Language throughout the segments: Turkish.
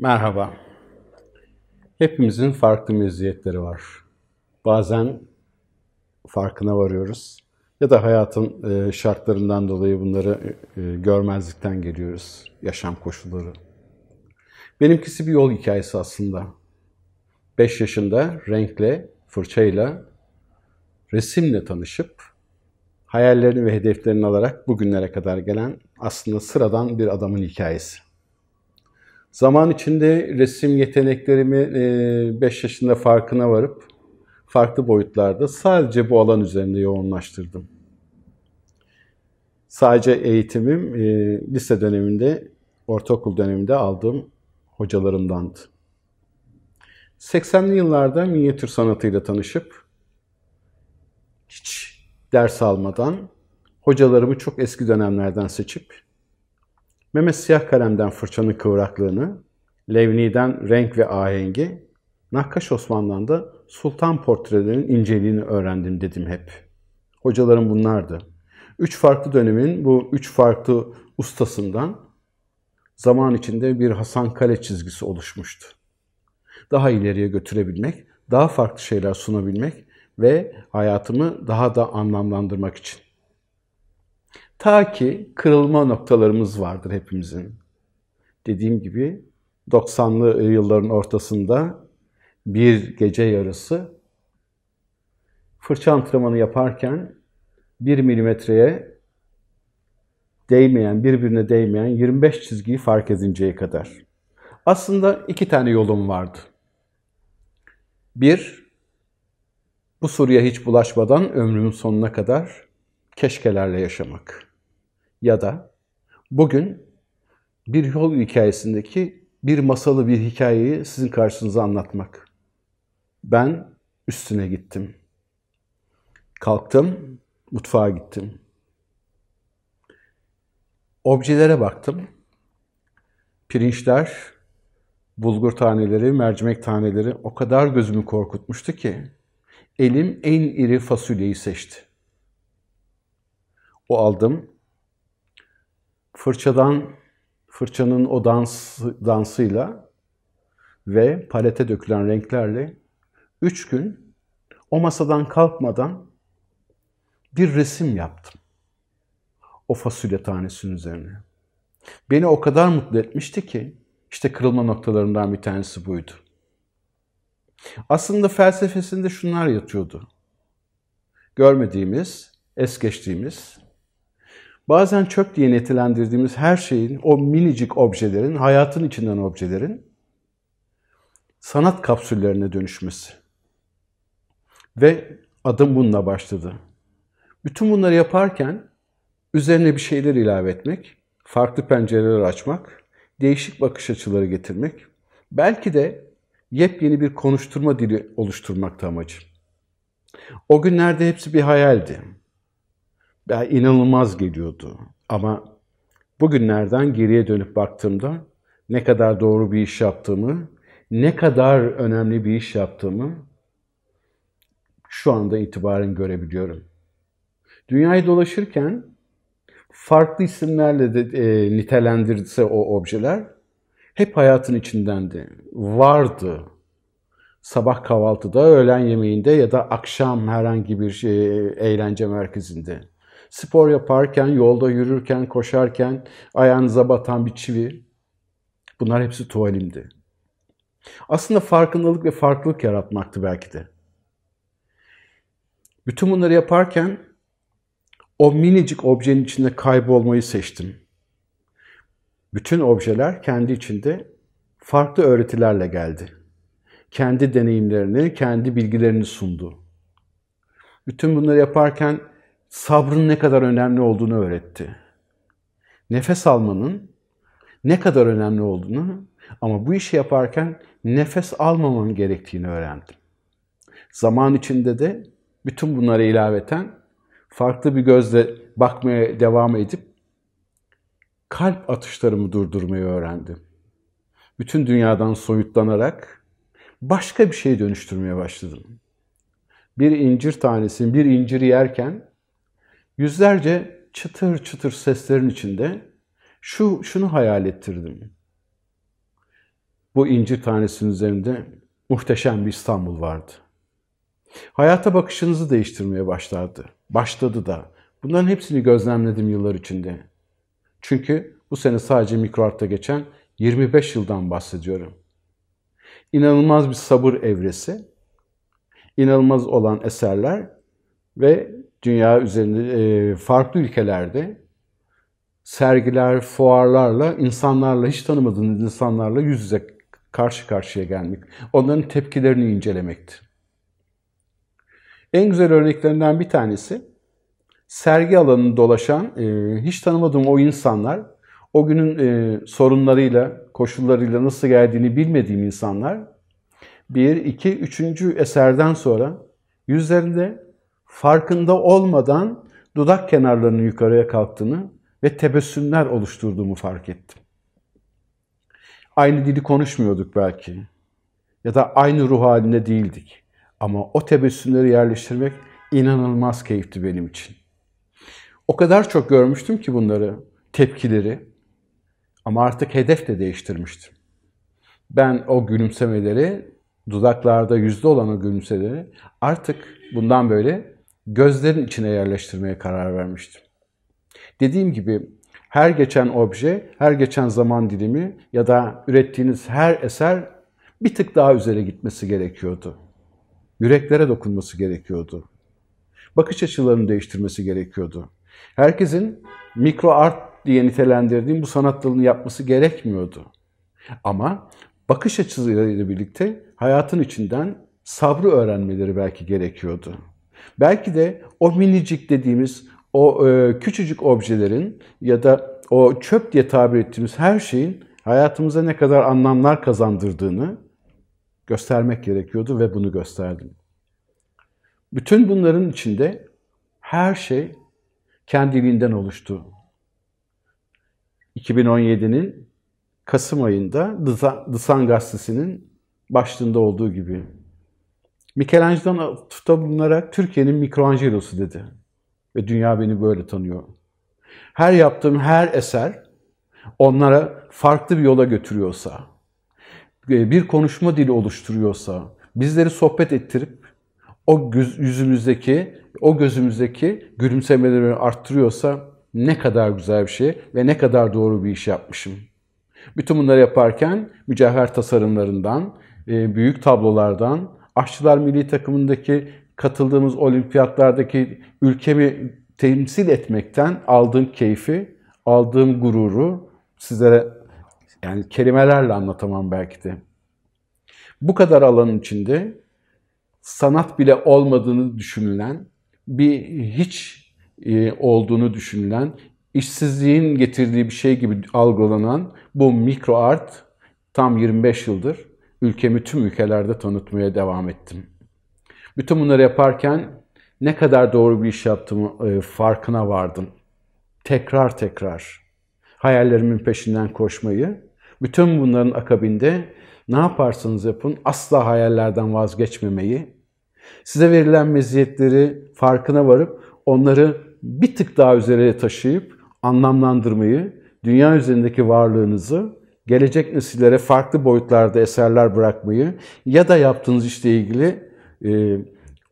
Merhaba. Hepimizin farklı meziyetleri var. Bazen farkına varıyoruz ya da hayatın e, şartlarından dolayı bunları e, görmezlikten geliyoruz. Yaşam koşulları. Benimkisi bir yol hikayesi aslında. 5 yaşında renkle, fırçayla, resimle tanışıp hayallerini ve hedeflerini alarak bugünlere kadar gelen aslında sıradan bir adamın hikayesi. Zaman içinde resim yeteneklerimi 5 e, yaşında farkına varıp farklı boyutlarda sadece bu alan üzerinde yoğunlaştırdım. Sadece eğitimim e, lise döneminde, ortaokul döneminde aldığım hocalarımdandı. 80'li yıllarda minyatür sanatıyla tanışıp hiç ders almadan hocalarımı çok eski dönemlerden seçip Mehmet siyah kalemden fırçanın kıvraklığını, Levni'den renk ve ahengi, Nakkaş Osman'dan da sultan portrelerinin inceliğini öğrendim dedim hep. Hocalarım bunlardı. Üç farklı dönemin bu üç farklı ustasından zaman içinde bir Hasan Kale çizgisi oluşmuştu. Daha ileriye götürebilmek, daha farklı şeyler sunabilmek ve hayatımı daha da anlamlandırmak için. Ta ki kırılma noktalarımız vardır hepimizin. Dediğim gibi 90'lı yılların ortasında bir gece yarısı fırça antrenmanı yaparken bir milimetreye değmeyen, birbirine değmeyen 25 çizgiyi fark edinceye kadar. Aslında iki tane yolum vardı. Bir, bu soruya hiç bulaşmadan ömrümün sonuna kadar keşkelerle yaşamak ya da bugün bir yol hikayesindeki bir masalı, bir hikayeyi sizin karşınıza anlatmak. Ben üstüne gittim. Kalktım, mutfağa gittim. Objelere baktım. Pirinçler, bulgur taneleri, mercimek taneleri o kadar gözümü korkutmuştu ki elim en iri fasulyeyi seçti. O aldım, fırçadan fırçanın o dans dansıyla ve palete dökülen renklerle üç gün o masadan kalkmadan bir resim yaptım. O fasulye tanesinin üzerine. Beni o kadar mutlu etmişti ki işte kırılma noktalarından bir tanesi buydu. Aslında felsefesinde şunlar yatıyordu. Görmediğimiz, es geçtiğimiz, Bazen çöp diye nitelendirdiğimiz her şeyin, o minicik objelerin, hayatın içinden objelerin sanat kapsüllerine dönüşmesi. Ve adım bununla başladı. Bütün bunları yaparken üzerine bir şeyler ilave etmek, farklı pencereler açmak, değişik bakış açıları getirmek, belki de yepyeni bir konuşturma dili oluşturmakta amacım. O günlerde hepsi bir hayaldi ya inanılmaz geliyordu. Ama bugünlerden geriye dönüp baktığımda ne kadar doğru bir iş yaptığımı, ne kadar önemli bir iş yaptığımı şu anda itibaren görebiliyorum. Dünyayı dolaşırken farklı isimlerle de e, nitelendirilse o objeler hep hayatın içindendi, vardı. Sabah kahvaltıda, öğlen yemeğinde ya da akşam herhangi bir şey, e, eğlence merkezinde. Spor yaparken, yolda yürürken, koşarken ayağınıza batan bir çivi. Bunlar hepsi tuvalimdi. Aslında farkındalık ve farklılık yaratmaktı belki de. Bütün bunları yaparken o minicik objenin içinde kaybolmayı seçtim. Bütün objeler kendi içinde farklı öğretilerle geldi. Kendi deneyimlerini, kendi bilgilerini sundu. Bütün bunları yaparken sabrın ne kadar önemli olduğunu öğretti. Nefes almanın ne kadar önemli olduğunu ama bu işi yaparken nefes almamam gerektiğini öğrendim. Zaman içinde de bütün bunlara ilaveten farklı bir gözle bakmaya devam edip kalp atışlarımı durdurmayı öğrendim. Bütün dünyadan soyutlanarak başka bir şey dönüştürmeye başladım. Bir incir tanesini, bir incir yerken yüzlerce çıtır çıtır seslerin içinde şu şunu hayal ettirdim. Bu incir tanesinin üzerinde muhteşem bir İstanbul vardı. Hayata bakışınızı değiştirmeye başladı. Başladı da. Bunların hepsini gözlemledim yıllar içinde. Çünkü bu sene sadece mikroartta geçen 25 yıldan bahsediyorum. İnanılmaz bir sabır evresi, inanılmaz olan eserler ve dünya üzerinde e, farklı ülkelerde sergiler, fuarlarla, insanlarla, hiç tanımadığınız insanlarla yüz yüze karşı karşıya gelmek, onların tepkilerini incelemekti. En güzel örneklerinden bir tanesi sergi alanını dolaşan, e, hiç tanımadığım o insanlar, o günün e, sorunlarıyla, koşullarıyla nasıl geldiğini bilmediğim insanlar, bir, iki, üçüncü eserden sonra yüzlerinde farkında olmadan dudak kenarlarının yukarıya kalktığını ve tebessümler oluşturduğumu fark ettim. Aynı dili konuşmuyorduk belki ya da aynı ruh halinde değildik. Ama o tebessümleri yerleştirmek inanılmaz keyifti benim için. O kadar çok görmüştüm ki bunları, tepkileri ama artık hedef de değiştirmiştim. Ben o gülümsemeleri, dudaklarda yüzde olan o gülümsemeleri artık bundan böyle gözlerin içine yerleştirmeye karar vermiştim. Dediğim gibi her geçen obje, her geçen zaman dilimi ya da ürettiğiniz her eser bir tık daha üzere gitmesi gerekiyordu. Yüreklere dokunması gerekiyordu. Bakış açılarını değiştirmesi gerekiyordu. Herkesin mikro art diye nitelendirdiğim bu sanat dalını yapması gerekmiyordu. Ama bakış açılarıyla birlikte hayatın içinden sabrı öğrenmeleri belki gerekiyordu. Belki de o minicik dediğimiz o e, küçücük objelerin ya da o çöp diye tabir ettiğimiz her şeyin hayatımıza ne kadar anlamlar kazandırdığını göstermek gerekiyordu ve bunu gösterdim. Bütün bunların içinde her şey kendiliğinden oluştu. 2017'nin Kasım ayında The Sun gazetesinin başlığında olduğu gibi Michelangelo'dan tuta bulunarak Türkiye'nin Michelangelo'su dedi. Ve dünya beni böyle tanıyor. Her yaptığım her eser onlara farklı bir yola götürüyorsa, e, bir konuşma dili oluşturuyorsa, bizleri sohbet ettirip o göz, yüzümüzdeki, o gözümüzdeki gülümsemeleri arttırıyorsa ne kadar güzel bir şey ve ne kadar doğru bir iş yapmışım. Bütün bunları yaparken mücevher tasarımlarından, e, büyük tablolardan, aşçılar milli takımındaki katıldığımız olimpiyatlardaki ülkemi temsil etmekten aldığım keyfi, aldığım gururu sizlere yani kelimelerle anlatamam belki de. Bu kadar alanın içinde sanat bile olmadığını düşünülen, bir hiç e, olduğunu düşünülen, işsizliğin getirdiği bir şey gibi algılanan bu mikro art tam 25 yıldır ülkemi tüm ülkelerde tanıtmaya devam ettim. Bütün bunları yaparken ne kadar doğru bir iş yaptığımı e, farkına vardım. Tekrar tekrar hayallerimin peşinden koşmayı, bütün bunların akabinde ne yaparsanız yapın asla hayallerden vazgeçmemeyi, size verilen meziyetleri farkına varıp onları bir tık daha üzerine taşıyıp anlamlandırmayı, dünya üzerindeki varlığınızı gelecek nesillere farklı boyutlarda eserler bırakmayı ya da yaptığınız işle ilgili e,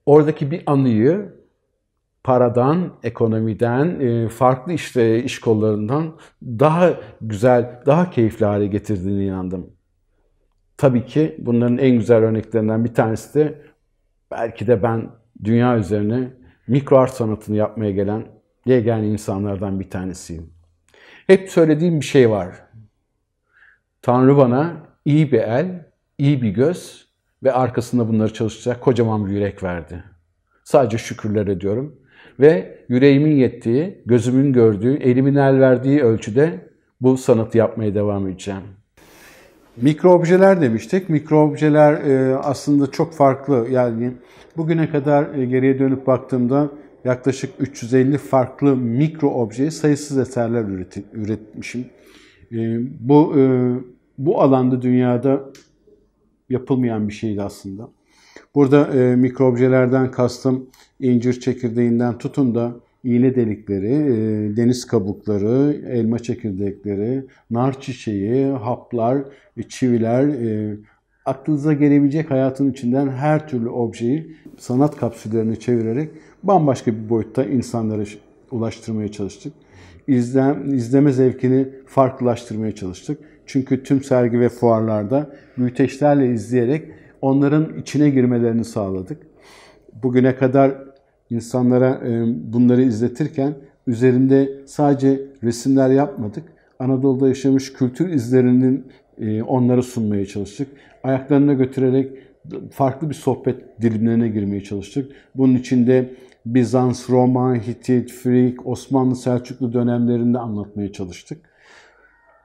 oradaki bir anıyı paradan, ekonomiden, e, farklı işte iş kollarından daha güzel, daha keyifli hale getirdiğini inandım. Tabii ki bunların en güzel örneklerinden bir tanesi de belki de ben dünya üzerine mikro art sanatını yapmaya gelen yegane insanlardan bir tanesiyim. Hep söylediğim bir şey var Tanrı bana iyi bir el, iyi bir göz ve arkasında bunları çalışacak kocaman bir yürek verdi. Sadece şükürler ediyorum ve yüreğimin yettiği, gözümün gördüğü, elimin el verdiği ölçüde bu sanatı yapmaya devam edeceğim. Mikro objeler demiştik. Mikro objeler e, aslında çok farklı. Yani bugüne kadar e, geriye dönüp baktığımda yaklaşık 350 farklı mikro objeye sayısız eserler üretmişim. E, bu bu alanda dünyada yapılmayan bir şeydi aslında. Burada e, mikroobjelerden kastım incir çekirdeğinden tutun da iğne delikleri, e, deniz kabukları, elma çekirdekleri, nar çiçeği, haplar, çiviler, e, aklınıza gelebilecek hayatın içinden her türlü objeyi sanat kapsüllerine çevirerek bambaşka bir boyutta insanlara ulaştırmaya çalıştık izlem, izleme zevkini farklılaştırmaya çalıştık. Çünkü tüm sergi ve fuarlarda büyüteçlerle izleyerek onların içine girmelerini sağladık. Bugüne kadar insanlara e, bunları izletirken üzerinde sadece resimler yapmadık. Anadolu'da yaşamış kültür izlerinin e, onları sunmaya çalıştık. Ayaklarına götürerek farklı bir sohbet dilimlerine girmeye çalıştık. Bunun içinde Bizans, Roma, Hitit, Frig, Osmanlı, Selçuklu dönemlerinde anlatmaya çalıştık.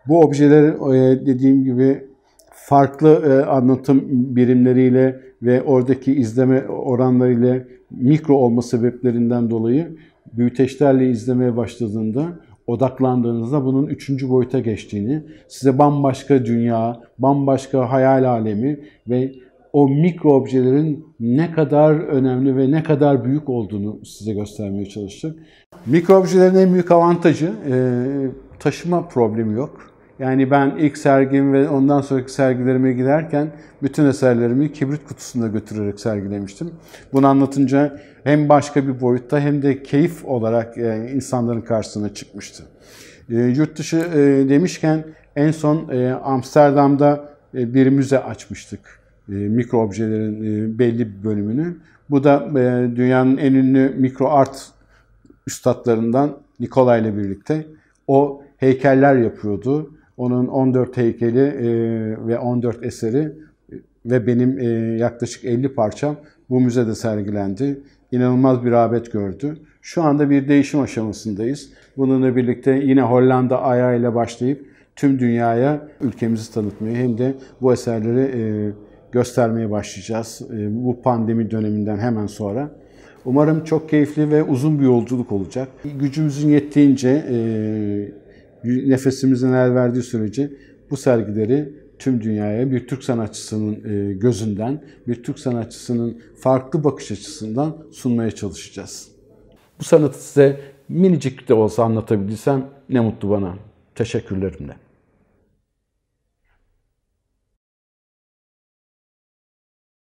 Bu objeler e, dediğim gibi farklı e, anlatım birimleriyle ve oradaki izleme oranlarıyla mikro olma sebeplerinden dolayı büyüteçlerle izlemeye başladığında odaklandığınızda bunun üçüncü boyuta geçtiğini, size bambaşka dünya, bambaşka hayal alemi ve o mikro objelerin ne kadar önemli ve ne kadar büyük olduğunu size göstermeye çalıştık. Mikro objelerin en büyük avantajı e, taşıma problemi yok. Yani ben ilk sergim ve ondan sonraki sergilerime giderken bütün eserlerimi kibrit kutusunda götürerek sergilemiştim. Bunu anlatınca hem başka bir boyutta hem de keyif olarak e, insanların karşısına çıkmıştı. E, yurt dışı demişken en son Amsterdam'da bir müze açmıştık. E, mikro objelerin e, belli bir bölümünü. Bu da e, dünyanın en ünlü mikro art üstadlarından Nikola ile birlikte o heykeller yapıyordu. Onun 14 heykeli ve 14 eseri ve benim yaklaşık 50 parçam bu müzede sergilendi. İnanılmaz bir rağbet gördü. Şu anda bir değişim aşamasındayız. Bununla birlikte yine Hollanda ayağı başlayıp tüm dünyaya ülkemizi tanıtmayı hem de bu eserleri e, göstermeye başlayacağız ee, bu pandemi döneminden hemen sonra. Umarım çok keyifli ve uzun bir yolculuk olacak. Gücümüzün yettiğince, e, nefesimizin el verdiği sürece bu sergileri tüm dünyaya bir Türk sanatçısının e, gözünden, bir Türk sanatçısının farklı bakış açısından sunmaya çalışacağız. Bu sanatı size minicik de olsa anlatabildiysem ne mutlu bana. Teşekkürlerimle.